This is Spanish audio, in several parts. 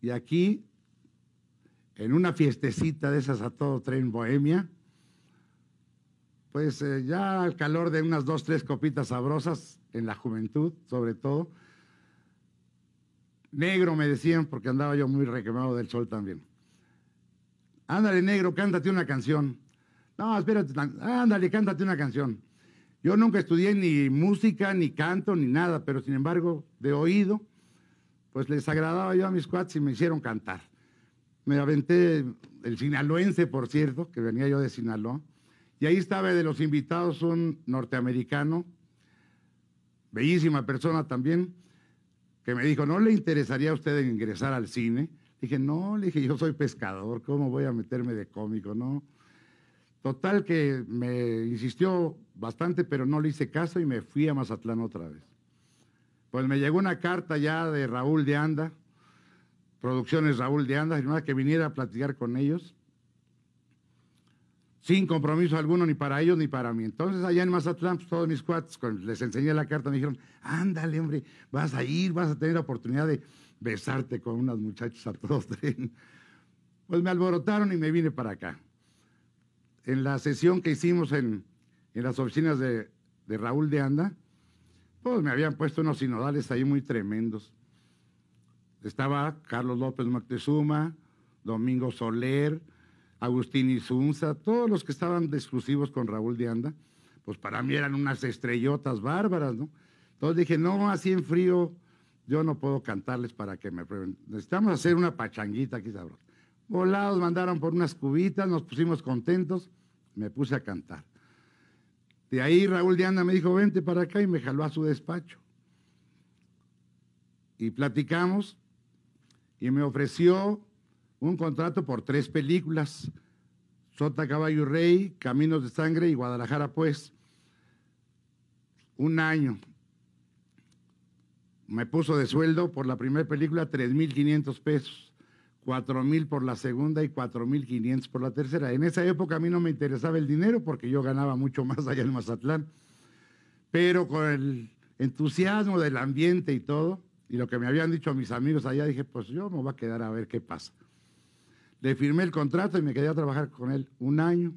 Y aquí, en una fiestecita de esas a todo tren bohemia, pues eh, ya al calor de unas dos, tres copitas sabrosas, en la juventud sobre todo, negro me decían, porque andaba yo muy requemado del sol también. Ándale, negro, cántate una canción. No, espérate, ándale, cántate una canción. Yo nunca estudié ni música, ni canto, ni nada, pero sin embargo, de oído, pues les agradaba yo a mis cuates y me hicieron cantar. Me aventé el sinaloense, por cierto, que venía yo de Sinaloa, y ahí estaba de los invitados un norteamericano, bellísima persona también, que me dijo, ¿no le interesaría a usted ingresar al cine? Dije, no, le dije, yo soy pescador, ¿cómo voy a meterme de cómico? No. Total que me insistió bastante, pero no le hice caso y me fui a Mazatlán otra vez. Pues me llegó una carta ya de Raúl de Anda, Producciones Raúl de Anda, que viniera a platicar con ellos, sin compromiso alguno ni para ellos ni para mí. Entonces allá en Mazatlán, pues, todos mis cuates, les enseñé la carta, me dijeron, ándale hombre, vas a ir, vas a tener la oportunidad de besarte con unas muchachas a todos Pues me alborotaron y me vine para acá. En la sesión que hicimos en, las oficinas de Raúl de Anda, todos pues me habían puesto unos sinodales ahí muy tremendos. Estaba Carlos López Moctezuma, Domingo Soler, Agustín Isunza, todos los que estaban exclusivos con Raúl de Anda, pues para mí eran unas estrellotas bárbaras, ¿no? Entonces dije, no, así en frío, yo no puedo cantarles para que me prueben. Necesitamos hacer una pachanguita aquí sabrosa. Volados, mandaron por unas cubitas, nos pusimos contentos, me puse a cantar. De ahí Raúl de me dijo, vente para acá y me jaló a su despacho. Y platicamos y me ofreció un contrato por tres películas, Sota, Caballo Rey, Caminos de Sangre y Guadalajara, pues, un año. Me puso de sueldo por la primera película 3.500 pesos cuatro mil por la segunda y cuatro mil quinientos por la tercera. En esa época a mí no me interesaba el dinero porque yo ganaba mucho más allá en Mazatlán. Pero con el entusiasmo del ambiente y todo, y lo que me habían dicho mis amigos allá, dije, pues yo me voy a quedar a ver qué pasa. Le firmé el contrato y me quedé a trabajar con él un año.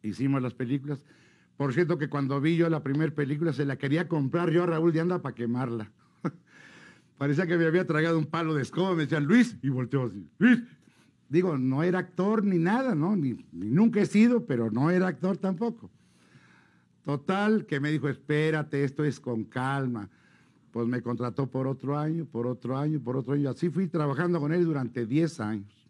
Hicimos las películas. Por cierto que cuando vi yo la primera película, se la quería comprar yo a Raúl de Anda para quemarla. Parecía que me había tragado un palo de escoba, me decían Luis, y volteó así, Luis. Digo, no era actor ni nada, ¿no? ni nunca he sido, pero no era actor tampoco. Total, que me dijo, espérate, esto es con calma. Pues me contrató por otro año, por otro año, por otro año. Así fui trabajando con él durante 10 años.